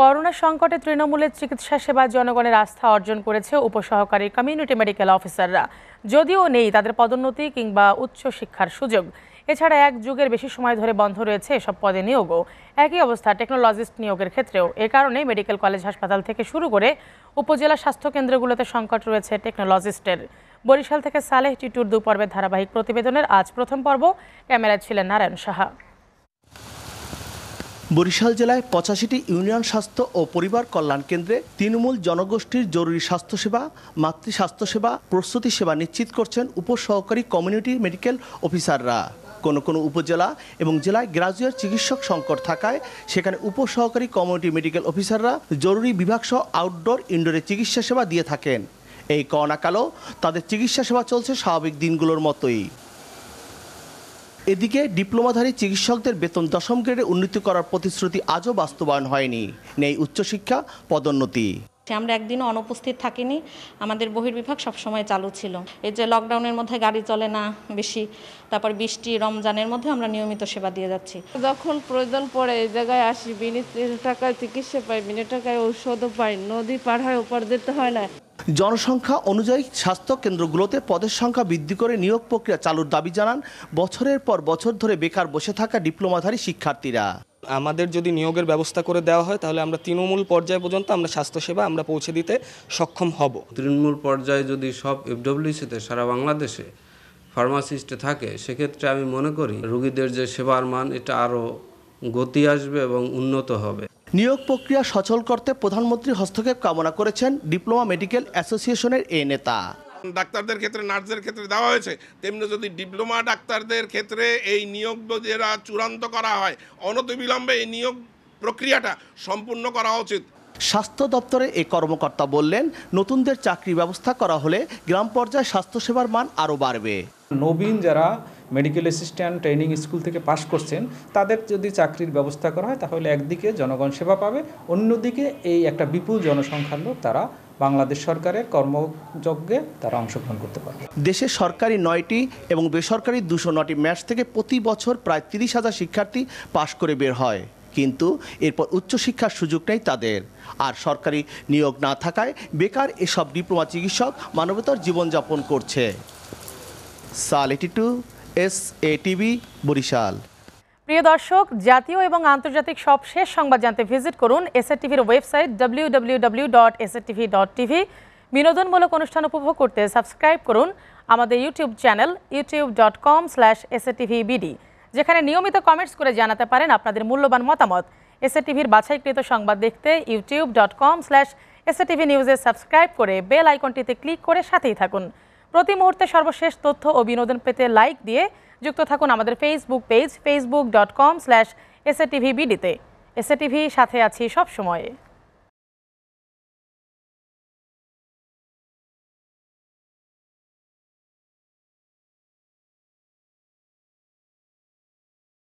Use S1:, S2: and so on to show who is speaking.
S1: corona সংকটে তৃণমূলের চিকিৎসা সেবা জনগণের আস্থা অর্জন করেছে উপসহকারী কমিউনিটি মেডিকেল অফিসাররা যদিও নেই তাদের পদোন্নতি কিংবা উচ্চ শিক্ষার সুযোগ এছাড়া এক যুগের বেশি সময় ধরে বন্ধ রয়েছে এসব পদে নিয়োগও একই অবস্থা টেকনোলজিস্ট নিয়োগের ক্ষেত্রেও এ কারণে মেডিকেল কলেজ হাসপাতাল থেকে শুরু করে উপজেলা স্বাস্থ্য কেন্দ্রগুলোতে সংকট রয়েছে টেকনোলজিস্টের বরিশাল থেকে সালেহ টিটুর দুপর্বের ধারাবাহিক প্রতিবেদনের আজ প্রথম পর্ব ক্যামেরায় ছিলেন নারায়ণ সাহা
S2: বরিশাল জেলায় পঁচাশিটি ইউনিয়ন স্বাস্থ্য ও পরিবার কল্যাণ কেন্দ্রে তৃণমূল জনগোষ্ঠীর জরুরি স্বাস্থ্যসেবা মাতৃ স্বাস্থ্যসেবা প্রস্তুতি সেবা নিশ্চিত করছেন উপসহকারী কমিউনিটি মেডিকেল অফিসাররা কোনো কোনো উপজেলা এবং জেলায় গ্রাজুয়েট চিকিৎসক সংকট থাকায় সেখানে উপসহকারী কমিউনিটি মেডিকেল অফিসাররা জরুরি বিভাগসহ আউটডোর ইনডোরে চিকিৎসা সেবা দিয়ে থাকেন এই করোনাকালেও তাদের চিকিৎসা সেবা চলছে স্বাভাবিক দিনগুলোর মতোই এদিকে ডিপ্লোমাধারী চিকিৎসকদের বেতন দশম গ্রেডে উন্নতি করার প্রতিশ্রুতি আজও বাস্তবায়ন হয়নি নেই উচ্চশিক্ষা পদোন্নতি
S1: আমরা একদিনও অনুপস্থিত থাকিনি আমাদের বহির্বিভাগ সবসময় চালু ছিল এই যে লকডাউনের মধ্যে গাড়ি চলে না বেশি তারপর বৃষ্টি রমজানের মধ্যে আমরা নিয়মিত সেবা দিয়ে যাচ্ছি যখন প্রয়োজন পড়ে এই জায়গায় আসি বিনি টাকায় চিকিৎসা পাই বিনিট টাকায় ঔষধও পাই নদী পার হয় ওপার যেতে হয় না
S2: জনসংখ্যা অনুযায়ী স্বাস্থ্য কেন্দ্রগুলোতে পদের সংখ্যা বৃদ্ধি করে নিয়োগ প্রক্রিয়া চালুর দাবি জানান বছরের পর বছর ধরে বেকার বসে থাকা ডিপ্লোমাধারী শিক্ষার্থীরা আমাদের যদি নিয়োগের ব্যবস্থা করে দেওয়া হয় তাহলে আমরা তৃণমূল পর্যায় পর্যন্ত আমরা স্বাস্থ্যসেবা আমরা পৌঁছে দিতে সক্ষম হব তৃণমূল পর্যায়ে যদি সব এফডব্লিউসিতে সারা বাংলাদেশে ফার্মাসিস্টে থাকে সেক্ষেত্রে আমি মনে করি রুগীদের যে সেবার মান এটা আরও গতি আসবে এবং উন্নত হবে নিয়োগ প্রক্রিয়া সচল করতে প্রধানমন্ত্রী হস্তক্ষেপ কামনা করেছেন ডিপ্লোমা মেডিকেল অ্যাসোসিয়েশনের এই নেতা ডাক্তারদের ক্ষেত্রে নার্সদের ক্ষেত্রে দেওয়া হয়েছে তেমনি যদি ডিপ্লোমা ডাক্তারদের ক্ষেত্রে এই নিয়োগ যারা চূড়ান্ত করা হয় অনতিবিলম্বে এই নিয়োগ প্রক্রিয়াটা সম্পূর্ণ করা উচিত স্বাস্থ্য দপ্তরে এই কর্মকর্তা বললেন নতুনদের চাকরি ব্যবস্থা করা হলে গ্রাম পর্যায়ে স্বাস্থ্যসেবার মান আরও বাড়বে নবীন যারা মেডিকেল অ্যাসিস্ট্যান্ট ট্রেনিং স্কুল থেকে পাশ করছেন তাদের যদি চাকরির ব্যবস্থা করা হয় তাহলে একদিকে জনগণ সেবা পাবে অন্যদিকে এই একটা বিপুল জনসংখ্যার লোক তারা বাংলাদেশ সরকারের কর্মযজ্ঞে তারা অংশগ্রহণ করতে পারবে দেশে সরকারি নয়টি এবং বেসরকারি দুশো নটি ম্যাচ থেকে প্রতি বছর প্রায় তিরিশ হাজার শিক্ষার্থী পাশ করে বের হয় কিন্তু এরপর উচ্চশিক্ষার সুযোগ নেই তাদের আর সরকারি নিয়োগ না থাকায় বেকার এসব ডিপ্লোমা চিকিৎসক মানবতার জীবনযাপন করছে সাল এটি টু এস এ টিভি বরিশাল
S1: প্রিয় দর্শক জাতীয় এবং আন্তর্জাতিক সব শেষ সংবাদ জানতে ভিজিট করুন এসআর টিভির website W W W dot SR TV dot TV বিনোদনমূলক অনুষ্ঠান উপভোগ করতে সাবস্ক্রাইব করুন আমাদের YouTube channel YouTube dot com slash SR TV BD যেখানে নিয়মিত কমেন্টস করে জানাতে পারেন আপনাদের মূল্যবান মতামত এসএ টিভির বাছাইকৃত সংবাদ দেখতে YouTube dot com slash SA TV নিউজে সাবস্ক্রাইব করে বেল আইকনটিতে ক্লিক করে সাথেই থাকুন প্রতি মুহূর্তে সর্বশেষ তথ্য ও বিনোদন পেতে লাইক দিয়ে যুক্ত থাকুন আমাদের Facebook page Facebook dot com slash TV বিডিতে টিভি সাথে আছি সবসময়ে